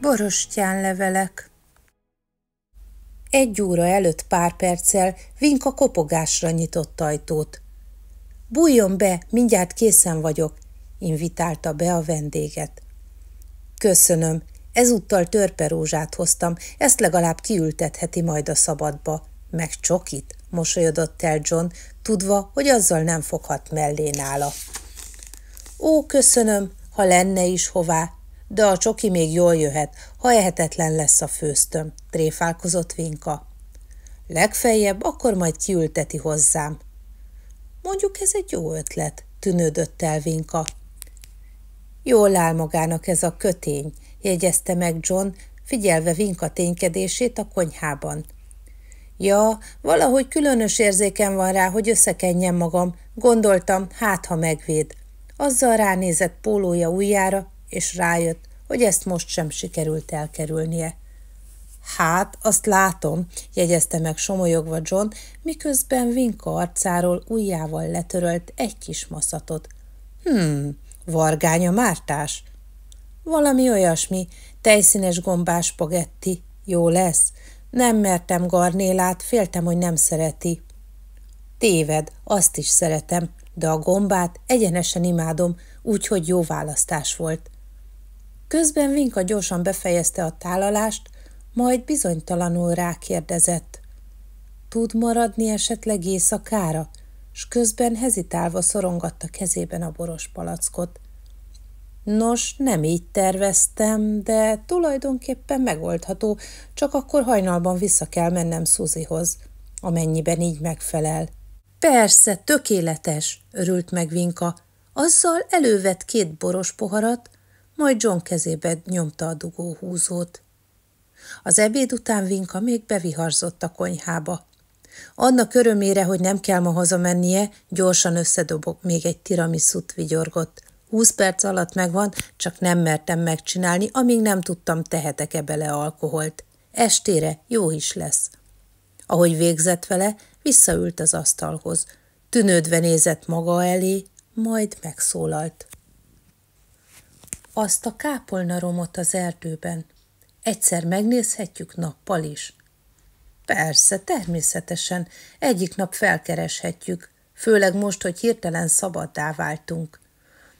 Borostyán levelek. Egy óra előtt pár perccel Vinka kopogásra nyitott ajtót. Bújjon be, mindjárt készen vagyok, invitálta be a vendéget. Köszönöm, ezúttal törperózsát hoztam, ezt legalább kiültetheti majd a szabadba. Meg csokit, mosolyodott el John, tudva, hogy azzal nem foghat mellé nála. Ó, köszönöm, ha lenne is hová, de a csoki még jól jöhet, ha ehetetlen lesz a főztöm, tréfálkozott Vinka. Legfeljebb akkor majd kiülteti hozzám. Mondjuk ez egy jó ötlet, tűnődött el Vinka. Jól áll magának ez a kötény, jegyezte meg John, figyelve Vinka ténykedését a konyhában. Ja, valahogy különös érzéken van rá, hogy összekenjem magam, gondoltam, hát ha megvéd. Azzal ránézett pólója ujjára, és rájött, hogy ezt most sem sikerült elkerülnie. Hát, azt látom, jegyezte meg somolyogva John, miközben Vinka arcáról ujjával letörölt egy kis maszatot. Hmm, vargánya mártás? Valami olyasmi, tejszínes gombás spagetti. Jó lesz. Nem mertem garnélát, féltem, hogy nem szereti. Téved, azt is szeretem, de a gombát egyenesen imádom, úgyhogy jó választás volt. Közben Vinka gyorsan befejezte a tálalást, majd bizonytalanul rákérdezett. Tud maradni esetleg éjszakára? S közben hezitálva szorongatta kezében a boros palackot. Nos, nem így terveztem, de tulajdonképpen megoldható, csak akkor hajnalban vissza kell mennem Szuzihoz, amennyiben így megfelel. Persze, tökéletes, örült meg Vinka. Azzal elővett két boros poharat, majd John kezébe nyomta a dugóhúzót. Az ebéd után Vinka még beviharzott a konyhába. Annak örömére, hogy nem kell ma hazamennie, gyorsan összedobok még egy tiramisút vigyorgott. Húsz perc alatt megvan, csak nem mertem megcsinálni, amíg nem tudtam, tehetek-e bele alkoholt. Estére jó is lesz. Ahogy végzett vele, visszaült az asztalhoz. Tűnődve nézett maga elé, majd megszólalt azt a romot az erdőben. Egyszer megnézhetjük nappal is. Persze, természetesen. Egyik nap felkereshetjük, főleg most, hogy hirtelen szabaddá váltunk.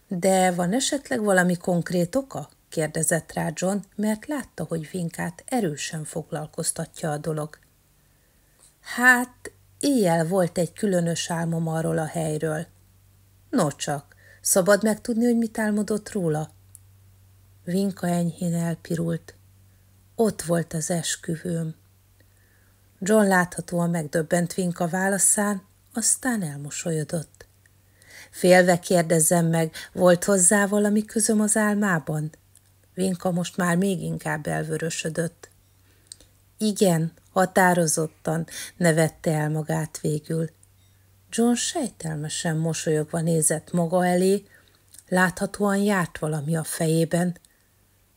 De van esetleg valami konkrét oka? kérdezett rá John, mert látta, hogy Vinkát erősen foglalkoztatja a dolog. Hát, éjjel volt egy különös álmom arról a helyről. No csak, szabad megtudni, hogy mit álmodott róla? Vinka enyhén elpirult. Ott volt az esküvőm. John láthatóan megdöbbent Vinka válaszán, aztán elmosolyodott. Félve kérdezzem meg, volt hozzá valami közöm az álmában? Vinka most már még inkább elvörösödött. Igen, határozottan nevette el magát végül. John sejtelmesen mosolyogva nézett maga elé, láthatóan járt valami a fejében,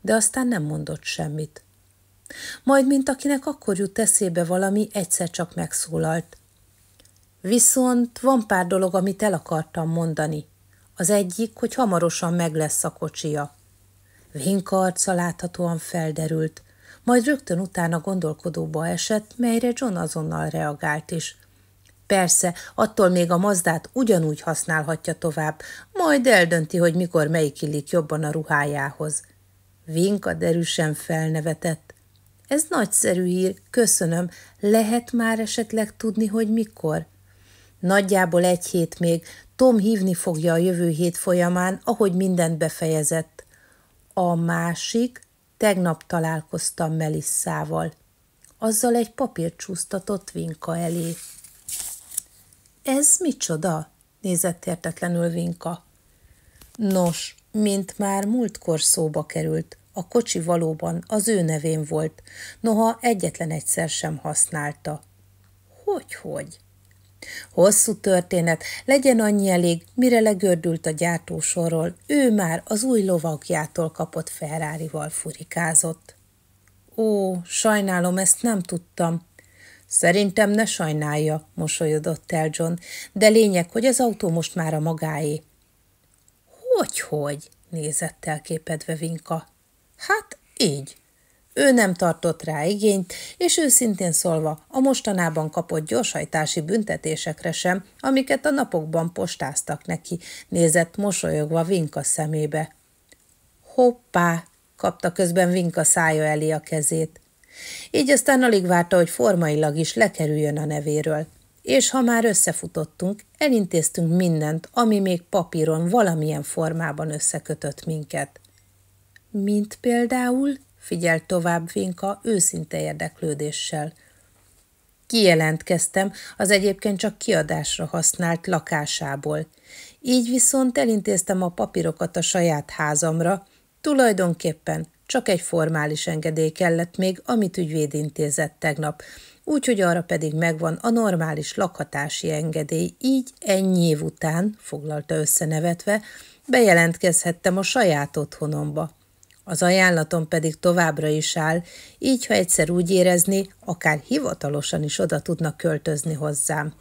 de aztán nem mondott semmit. Majd, mint akinek akkor jut eszébe valami, egyszer csak megszólalt. Viszont van pár dolog, amit el akartam mondani. Az egyik, hogy hamarosan meg lesz a kocsia. Vinka arca láthatóan felderült, majd rögtön utána gondolkodóba esett, melyre John azonnal reagált is. Persze, attól még a mazdát ugyanúgy használhatja tovább, majd eldönti, hogy mikor melyik illik jobban a ruhájához – Vinka derűsen felnevetett. Ez nagyszerű hír, köszönöm. Lehet már esetleg tudni, hogy mikor? Nagyjából egy hét még. Tom hívni fogja a jövő hét folyamán, ahogy mindent befejezett. A másik, tegnap találkoztam Melisszával. Azzal egy papír csúsztatott Vinka elé. Ez micsoda? nézett értetlenül Vinka. Nos, mint már múltkor szóba került, a kocsi valóban az ő nevén volt, noha egyetlen egyszer sem használta. Hogy, hogy? Hosszú történet, legyen annyi elég, mire legördült a gyártósorról, ő már az új lovakjától kapott Ferrari-val furikázott. Ó, sajnálom, ezt nem tudtam. Szerintem ne sajnálja, mosolyodott el John, de lényeg, hogy az autó most már a magáé. Hogy, hogy? nézett elképedve Vinka. Hát így. Ő nem tartott rá igényt, és őszintén szólva a mostanában kapott gyorshajtási büntetésekre sem, amiket a napokban postáztak neki, nézett mosolyogva Vinka szemébe. Hoppá! kapta közben Vinka szája elé a kezét. Így aztán alig várta, hogy formailag is lekerüljön a nevéről. És ha már összefutottunk, elintéztünk mindent, ami még papíron valamilyen formában összekötött minket. Mint például, figyel tovább Vinka őszinte érdeklődéssel. Kijelentkeztem az egyébként csak kiadásra használt lakásából. Így viszont elintéztem a papírokat a saját házamra, tulajdonképpen csak egy formális engedély kellett még, amit ügyvéd intézett tegnap, úgyhogy arra pedig megvan a normális lakhatási engedély, így ennyi év után, foglalta összenevetve, bejelentkezhettem a saját otthonomba. Az ajánlatom pedig továbbra is áll, így ha egyszer úgy érezni, akár hivatalosan is oda tudnak költözni hozzám.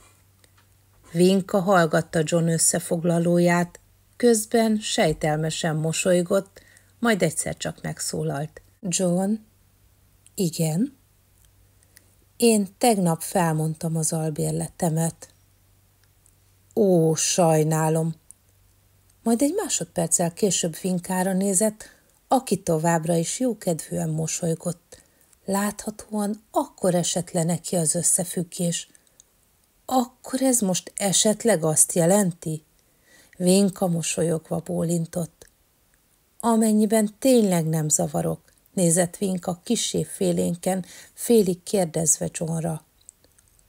Vinka hallgatta John összefoglalóját, közben sejtelmesen mosolygott, majd egyszer csak megszólalt. John? Igen? Én tegnap felmondtam az albérletemet. Ó, sajnálom! Majd egy másodperccel később Vinkára nézett, aki továbbra is jókedvűen mosolygott. Láthatóan akkor esett le neki az összefüggés. Akkor ez most esetleg azt jelenti? Vénka mosolyogva bólintott. Amennyiben tényleg nem zavarok, nézett Vinka kisé félénken, félig kérdezve Johnra.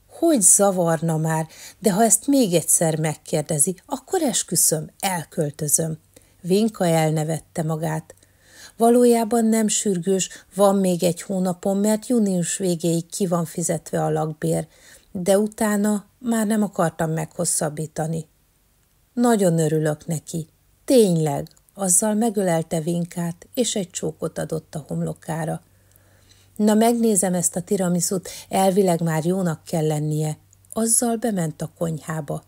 Hogy zavarna már, de ha ezt még egyszer megkérdezi, akkor esküszöm, elköltözöm. Vinka elnevette magát. Valójában nem sürgős, van még egy hónapon, mert június végéig ki van fizetve a lakbér, de utána már nem akartam meghosszabbítani. Nagyon örülök neki. Tényleg, azzal megölelte Vinkát, és egy csókot adott a homlokára. Na megnézem ezt a tiramisut, elvileg már jónak kell lennie. Azzal bement a konyhába.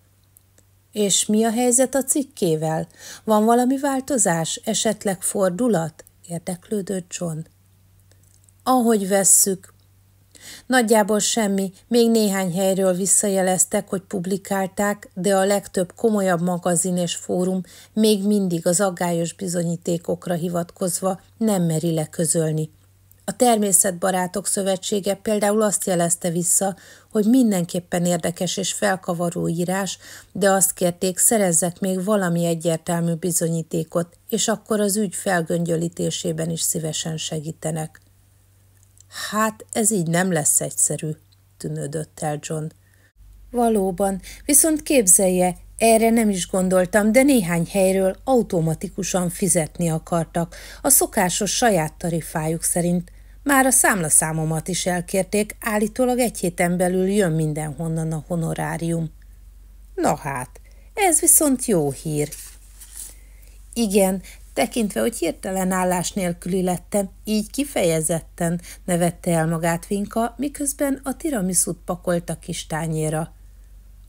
És mi a helyzet a cikkével? Van valami változás, esetleg fordulat? Érdeklődött John. Ahogy vesszük. Nagyjából semmi, még néhány helyről visszajeleztek, hogy publikálták, de a legtöbb komolyabb magazin és fórum még mindig az aggályos bizonyítékokra hivatkozva nem meri leközölni. A Természetbarátok Szövetsége például azt jelezte vissza, hogy mindenképpen érdekes és felkavaró írás, de azt kérték, szerezzek még valami egyértelmű bizonyítékot, és akkor az ügy felgöngyölítésében is szívesen segítenek. Hát ez így nem lesz egyszerű, tűnődött el John. Valóban, viszont képzelje, erre nem is gondoltam, de néhány helyről automatikusan fizetni akartak, a szokásos saját tarifájuk szerint, már a számlaszámomat is elkérték, állítólag egy héten belül jön mindenhonnan a honorárium. Na hát, ez viszont jó hír. Igen, tekintve, hogy hirtelen állás nélküli lettem, így kifejezetten nevette el magát Vinka, miközben a tiramisút pakolta kis tányéra.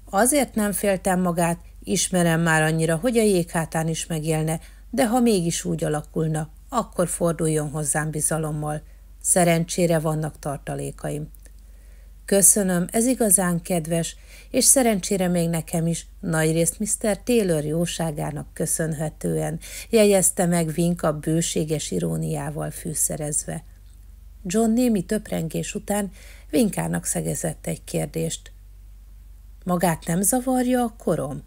Azért nem féltem magát, ismerem már annyira, hogy a jéghátán is megélne, de ha mégis úgy alakulna, akkor forduljon hozzám bizalommal – Szerencsére vannak tartalékaim. Köszönöm, ez igazán kedves, és szerencsére még nekem is, nagyrészt Mr. Taylor jóságának köszönhetően, jegyezte meg Vinka bőséges iróniával fűszerezve. John némi töprengés után Vinkának szegezett egy kérdést. Magát nem zavarja a korom?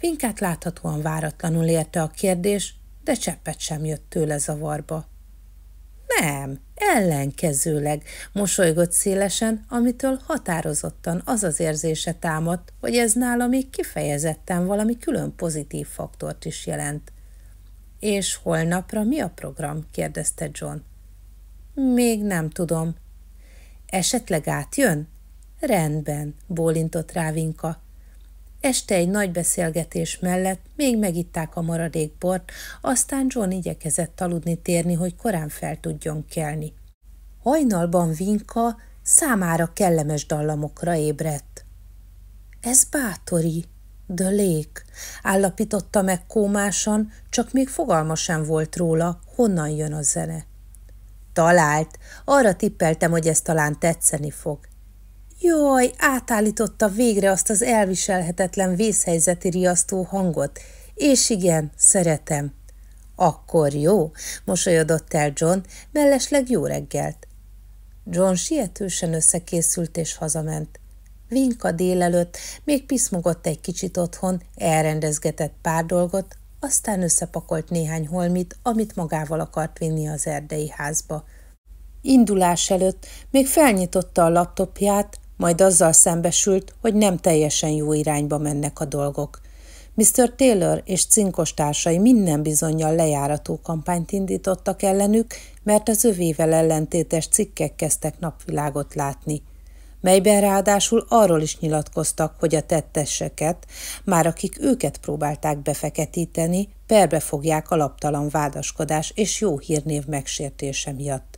Vinkát láthatóan váratlanul érte a kérdés, de cseppet sem jött tőle zavarba. Nem, ellenkezőleg, mosolygott szélesen, amitől határozottan az az érzése támadt, hogy ez nála még kifejezetten valami külön pozitív faktort is jelent. És holnapra mi a program? kérdezte John. Még nem tudom. Esetleg átjön? Rendben, bólintott Rávinka. Este egy nagy beszélgetés mellett még megitták a maradék bort, aztán John igyekezett aludni térni, hogy korán fel tudjon kelni. Hajnalban Vinka számára kellemes dallamokra ébredt. Ez bátori, de lék, állapította meg kómásan, csak még fogalma sem volt róla, honnan jön a zene. Talált, arra tippeltem, hogy ez talán tetszeni fog. Jaj, átállította végre azt az elviselhetetlen vészhelyzeti riasztó hangot. És igen, szeretem. Akkor jó, mosolyodott el John, mellesleg jó reggelt. John sietősen összekészült és hazament. Vinka délelőtt még piszmogott egy kicsit otthon, elrendezgetett pár dolgot, aztán összepakolt néhány holmit, amit magával akart vinni az erdei házba. Indulás előtt még felnyitotta a laptopját, majd azzal szembesült, hogy nem teljesen jó irányba mennek a dolgok. Mr. Taylor és cinkos társai minden bizonyal lejárató kampányt indítottak ellenük, mert az övével ellentétes cikkek kezdtek napvilágot látni melyben ráadásul arról is nyilatkoztak, hogy a tetteseket, már akik őket próbálták befeketíteni, perbe fogják alaptalan vádaskodás és jó hírnév megsértése miatt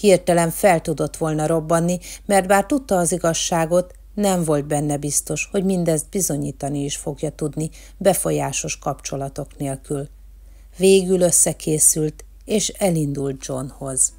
hirtelen fel tudott volna robbanni, mert bár tudta az igazságot, nem volt benne biztos, hogy mindezt bizonyítani is fogja tudni befolyásos kapcsolatok nélkül. Végül összekészült, és elindult Johnhoz.